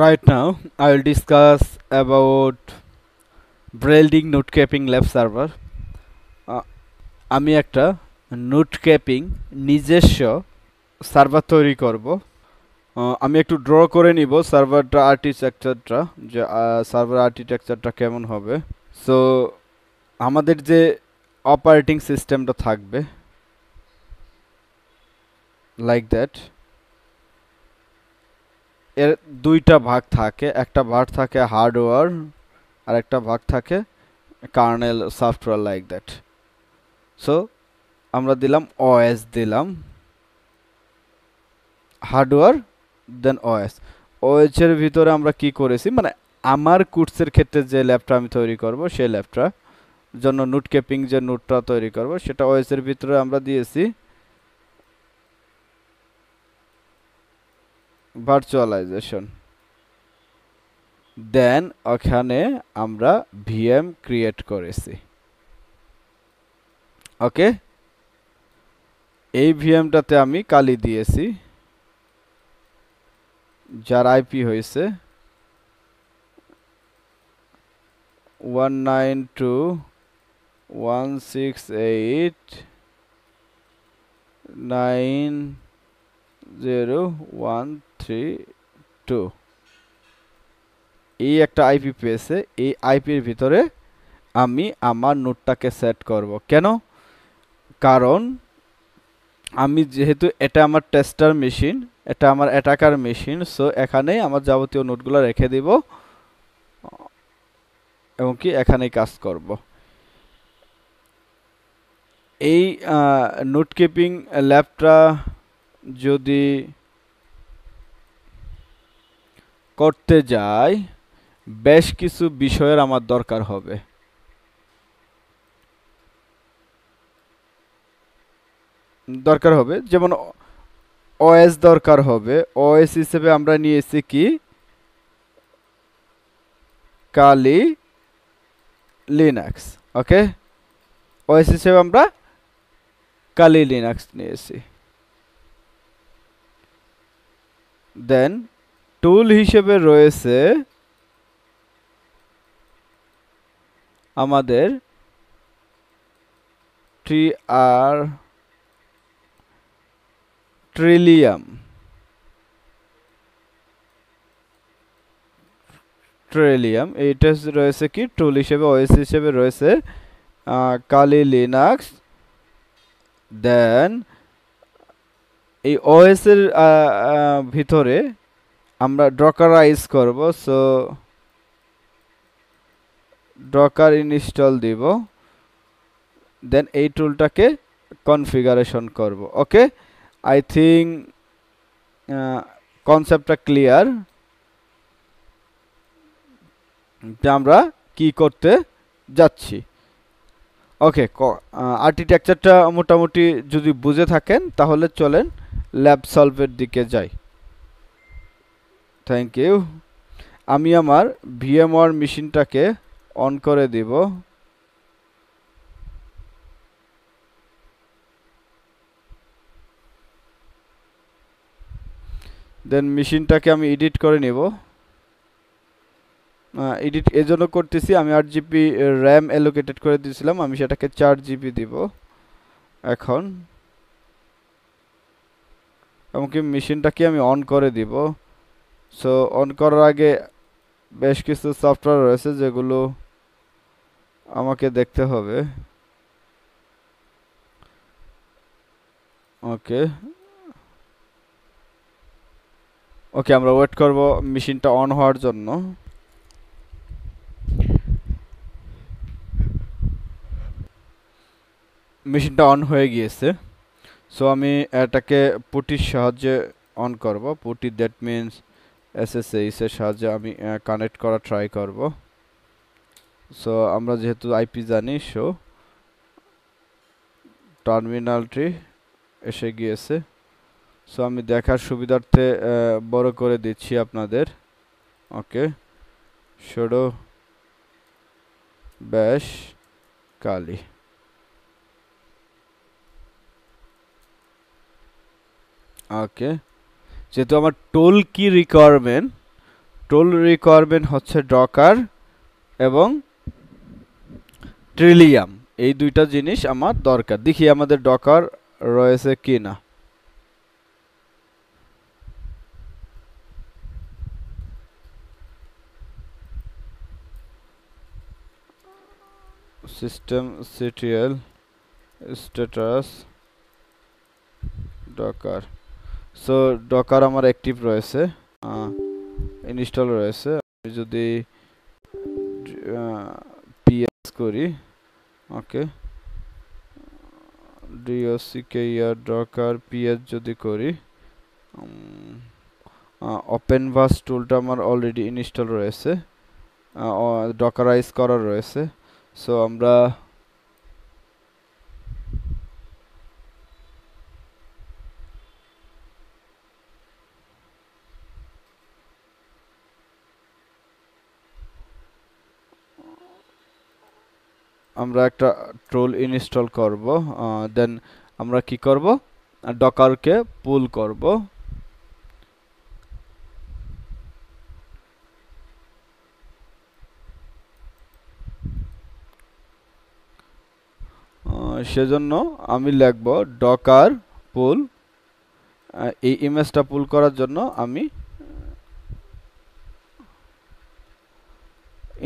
Right now, I will discuss about ব্রেলডিং note keeping lab server আমি একটা note capping নিজস্ব সার্ভার তৈরি করব uh, আমি একটু ড্র করে নিব সার্ভারটা আর্কিটেকচারটা যে সার্ভার আর্কিটেকচারটা কেমন হবে সো আমাদের যে অপারেটিং সিস্টেমটা থাকবে লাইক দ্যাট এর দুইটা ভাগ থাকে একটা ভাগ থাকে হার্ডওয়্যার আর একটা ভাগ থাকে kernel software like that so আমরা দিলাম ওএস দিলাম হার্ডওয়্যার দেন ওএস ওএসের ভিতরে আমরা কি করেছি মানে আমার কুটসের ক্ষেত্রে যে ল্যাবটা আমি তৈরি করব সেই ল্যাপটা জন্য নোট কেপিং যে নোটটা তৈরি করব সেটা ওএসের ভিতরে আমরা দিয়েছি ভার্চুয়ালাইজেশন দেন ওখানে আমরা ভিএম ক্রিয়েট করেছি ওকে এই ভিএমটাতে আমি কালি দিয়েছি যার আইপি হয়েছে one nine two one six eight nine zero one three two এই একটা আইপি পেয়েছে এই আইপির ভিতরে আমি আমার নোটটাকে সেট করব কেন কারণ আমি যেহেতু এটা আমার টেস্টার মেশিন এটা আমার অ্যাটাকার মেশিন সো এখানে আমার যাবতীয় নোটগুলো রেখে দেব এবং কি এখানেই কাজ করব এই নোট কিপিং ল্যাবটা যদি করতে যাই বেশ কিছু বিষয়ের আমার দরকার হবে দরকার হবে যেমন ওএস দরকার হবে ওএস হিসেবে আমরা নিয়েছি কি কালি লিনাক্স ওকে ওএস হিসেবে আমরা কালি লিনাক্স নিয়েছি দেন টুল হিসেবে রয়েছে আমাদের ট্রি আর ট্রিলিয়াম ট্রেলিয়াম এইটা রয়েছে কি টুল হিসেবে ওয়েস হিসেবে রয়েছে কালি লিনাক্স দেন এই ওএসের ভিতরে আমরা ডকারাইজ করব সো ডকার ইনস্টল দিব দেন এই টুলটাকে কনফিগারেশন করব ওকে আই থিঙ্ক কনসেপ্টটা ক্লিয়ার যে আমরা কি করতে যাচ্ছি ওকে আর্কিটেকচারটা মোটামুটি যদি বুঝে থাকেন তাহলে চলেন ল্যাব সলভের দিকে যাই থ্যাংক ইউ আমি আমার ভিএমআর মেশিনটাকে অন করে দিব দেন মেশিনটাকে আমি এডিট করে নেব এডিট এজন্য করতেছি আমি আট জিবি র্যাম অ্যালোকেটেড করে দিয়েছিলাম আমি সেটাকে চার জিবি দিব এখন এমনকি মেশিনটাকে আমি অন করে দিব সো অন করার আগে বেশ কিছু সফটওয়্যার রয়েছে যেগুলো আমাকে দেখতে হবে ওকে ওকে আমরা ওয়েট করব মেশিনটা অন হওয়ার জন্য মেশিনটা অন হয়ে গিয়েছে সো আমি এটাকে পুটির সাহায্যে অন করব পুটি দ্যাট মিন্স এসএসএইসের সাহায্যে আমি কানেক্ট করা ট্রাই করব সো আমরা যেহেতু আইপি জানি সো টার্মিনালটি এসে গিয়েছে সো আমি দেখার সুবিধার্থে বড় করে দিচ্ছি আপনাদের ওকে ষোড়ো ব্যাস কালি ওকে যেহেতু আমার টোল কি রিকোয়ারমেন্ট টোল রিকোয়ারমেন্ট হচ্ছে ডকার এবং ট্রিলিয়াম এই দুইটা জিনিস আমার দরকার দেখি আমাদের ডকার রয়েছে কি না system CTL status Docker so Docker আমার অ্যাক্টিভ রয়েছে ইনস্টল রয়েছে আমি যদি পিএস করি ওকে ডিওসিকে ইয়ার ডকার পিএস যদি করি ওপেন ভাস টুলটা আমার অলরেডি ইনস্টল রয়েছে ডকারাইজ করা রয়েছে সো আমরা আমরা একটা টুল ইনস্টল করব দেন আমরা কি করব ডকারকে পুল করব সেজন্য আমি লিখব ডকার পুল এই ইমেজটা পুল করার জন্য আমি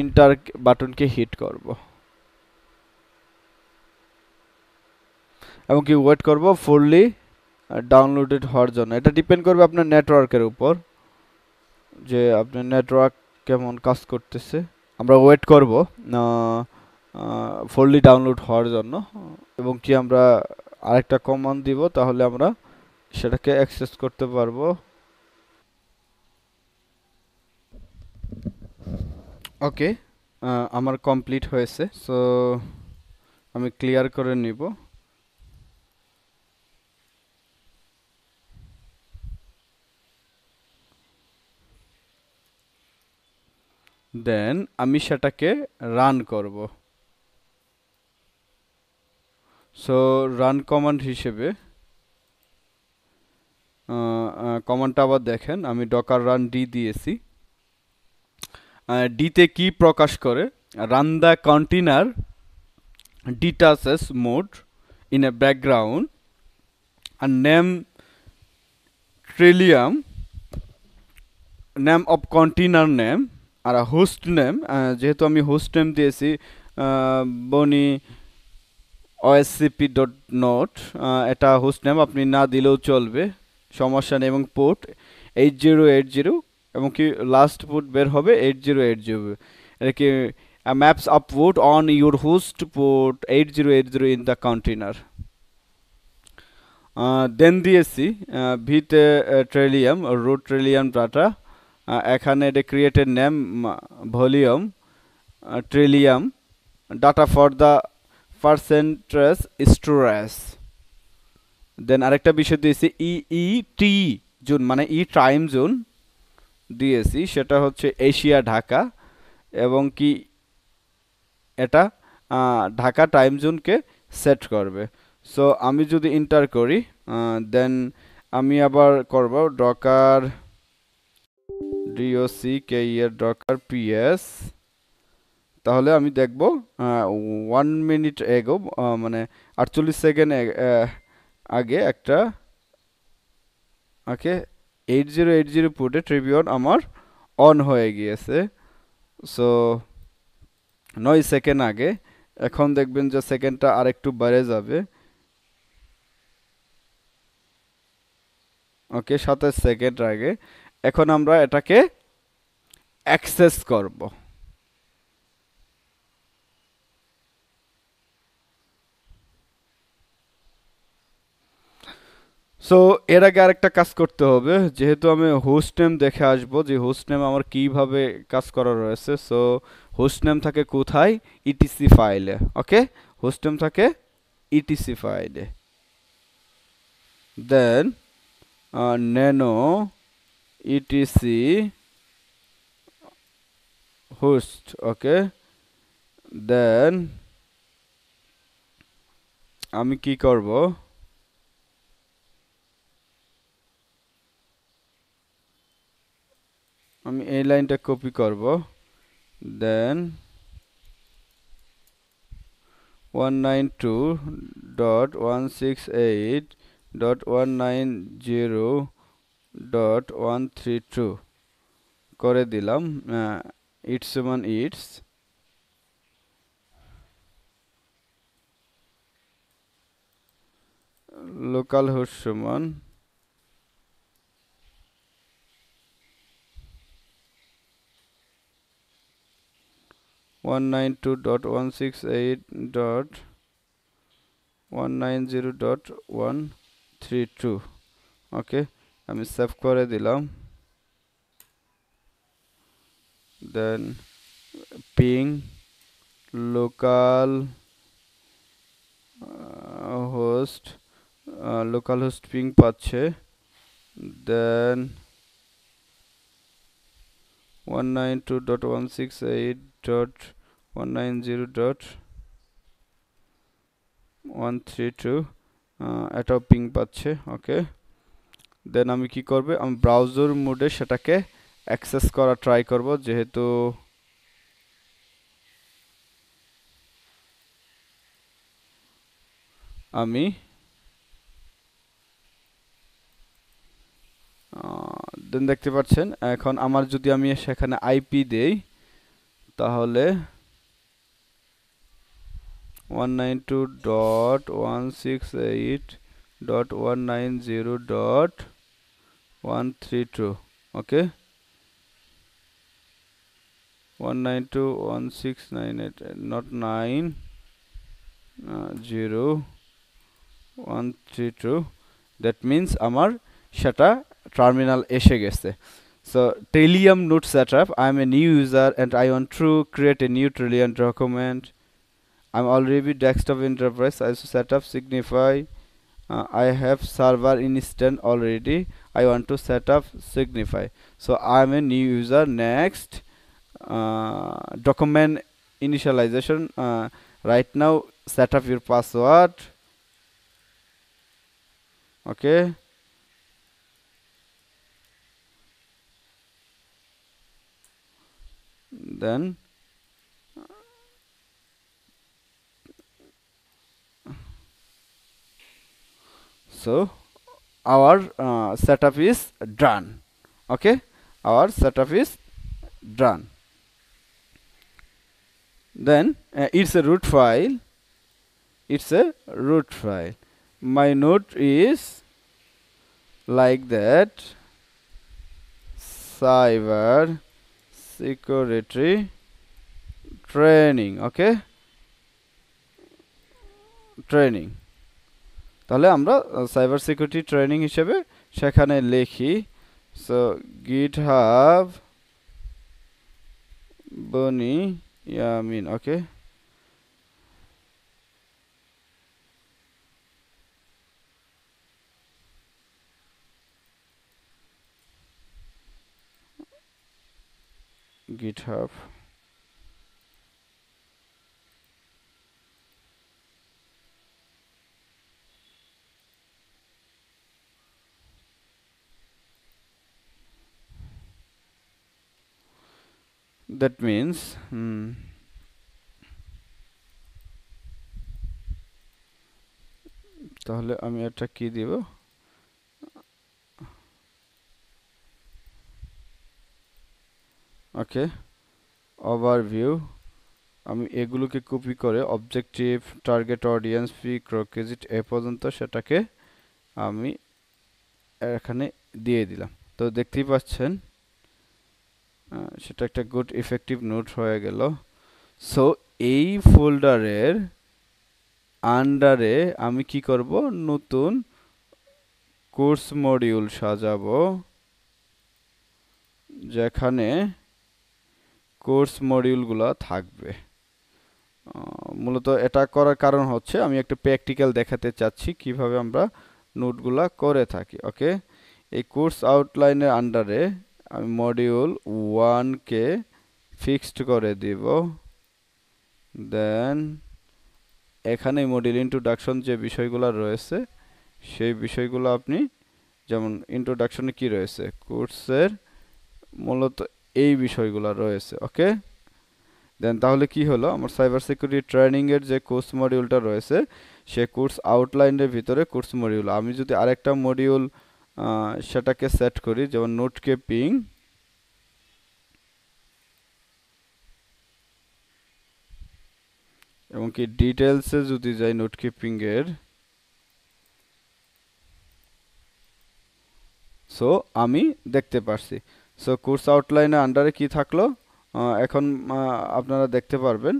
ইন্টার বাটনকে হিট করবো এবং কি ওয়েট করব ফুললি ডাউনলোডেড হওয়ার জন্য এটা ডিপেন্ড করবে আপনার নেটওয়ার্কের উপর যে আপনার নেটওয়ার্ক কেমন কাজ করতেছে আমরা ওয়েট করব ফুললি ডাউনলোড হওয়ার জন্য এবং কি আমরা আরেকটা কমন দিব তাহলে আমরা সেটাকে অ্যাক্সেস করতে পারবো ওকে আমার কমপ্লিট হয়েছে সো আমি ক্লিয়ার করে নিব দেন আমি সেটাকে রান করব সো রান কমান্ড হিসেবে কমান্ডটা আবার দেখেন আমি ডকার রান ডি দিয়েছি ডিতে কি প্রকাশ করে run the container detached mode in a background আর name Trillium name of container name আর হোস্ট নেম যেহেতু আমি হোস্ট নেম দিয়েছি বনি ওএসসিপি ডট নোট এটা হোস্ট নেম আপনি না দিলেও চলবে সমস্যা নেই এবং port eight zero eight zero এবং কি লাস্ট পোর্ট বের হবে এইট জিরো এইট জিরো এটা কি maps upload on your host port eight zero eight zero in the container then দিয়েছি ভিতে ট্রেলিয়াম রোড ট্রেলিয়াম ডাটা এখানে এটা created name volume Trillium data for the persistent storage then আরেকটা বিষয় দিয়েছি ই ই টি zone মানে ই টাইম জোন দিয়েছি সেটা হচ্ছে এশিয়া ঢাকা এবং কি এটা ঢাকা টাইম জোনকে সেট করবে সো আমি যদি ইন্টার করি দেন আমি আবার করব ডকার ডিওসি ডকার পিএস তাহলে আমি দেখব ওয়ান মিনিট এগো মানে আটচল্লিশ সেকেন্ড আগে একটা okay eight zero eight zero পোর্টে ট্রিবিউন আমার অন হয়ে গিয়েছে সো নয় সেকেন্ড আগে এখন দেখবেন যে সেকেন্ডটা আর একটু বেড়ে যাবে ওকে সাতাশ সেকেন্ড আগে এখন আমরা এটাকে অ্যাক্সেস করব সো এর আগে আরেকটা কাজ করতে হবে যেহেতু আমি হোস্ট নেম দেখে আসব যে হোস্ট নেম আমার কিভাবে কাজ করা রয়েছে সো হোস্ট নেম থাকে কোথায় ইটিসি ফাইলে ওকে হোস্ট নেম থাকে ইটিসি ফাইলে then নেনো etc host okay then আমি কি করব আমি এই লাইনটা কপি করব then one nine two dot one six eight dot one nine zero dot one three two করে দিলাম it's one it's local host সমান one nine two dot one six eight dot one nine zero dot one three two okay আমি save করে দিলাম then ping local host local host ping পাচ্ছে then one nine two dot one six eight dot one nine zero dot one three two এটাও ping পাচ্ছে okay দেন আমি কি করবে আমি ব্রাউজার মোডে সেটাকে অ্যাক্সেস করা ট্রাই করব যেহেতু আমি দেন দেখতে পাচ্ছেন এখন আমার যদি আমি সেখানে আইপি দেই তাহলে one nine two dot one six eight dot one nine zero dot 132 okay One nine two one six nine eight, uh, not 9 uh, 0 that means Amar shata terminal eshe geste so trillium node setup i'm a new user and i want to create a new trillion document i'm already desktop enterprise i setup signify uh, i have server instance already I want to set up Signify so I'm a new user next uh, document initialization uh, right now set up your password okay then so our uh, setup is done okay our setup is done then uh, it's a root file it's a root file my note is like that cyber security training okay training তাহলে আমরা cyber security training হিসেবে সেখানে লেখি so GitHub Boni Yamin okay GitHub that means hmm, তাহলে আমি একটা কি দিব ওকে ওভারভিউ আমি এগুলোকে কপি করে অবজেক্টিভ টার্গেট অডিয়েন্স পিক রকেজিট এ পর্যন্ত সেটাকে আমি এখানে দিয়ে দিলাম তো দেখতেই পাচ্ছেন সেটা একটা গুড ইফেক্টিভ নোট হয়ে গেল সো এই ফোল্ডারের আন্ডারে আমি কি করব নতুন কোর্স মডিউল সাজাবো যেখানে কোর্স মডিউলগুলো থাকবে মূলত এটা করার কারণ হচ্ছে আমি একটা প্র্যাকটিক্যাল দেখাতে চাচ্ছি কিভাবে আমরা নোটগুলা করে থাকি ওকে এই কোর্স আউটলাইনের আন্ডারে আমি মডিউল ওয়ানকে ফিক্সড করে দিব দেন এখানে মডিউল ইন্ট্রোডাকশন যে বিষয়গুলো রয়েছে সেই বিষয়গুলো আপনি যেমন ইন্ট্রোডাকশনে কি রয়েছে কোর্সের মূলত এই বিষয়গুলো রয়েছে ওকে দেন তাহলে কি হলো আমার সাইবার সিকিউরিটি ট্রেনিংয়ের যে কোর্স মডিউলটা রয়েছে সে কোর্স আউটলাইনের ভিতরে কোর্স মডিউল আমি যদি আরেকটা মডিউল সেটাকে সেট করি যেমন নোটকে পিং এবং কি ডিটেলসে যদি যাই নোট কিপিংয়ের সো আমি দেখতে পারছি সো কোর্স আউটলাইনে আন্ডারে কি থাকলো এখন আপনারা দেখতে পারবেন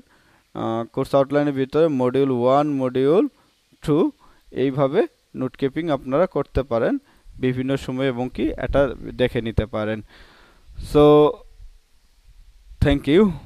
কোর্স আউটলাইনের ভিতরে মডিউল ওয়ান মডিউল টু এইভাবে নোট কিপিং আপনারা করতে পারেন বিভিন্ন সময় এবং কি এটা দেখে নিতে পারেন সো থ্যাংক ইউ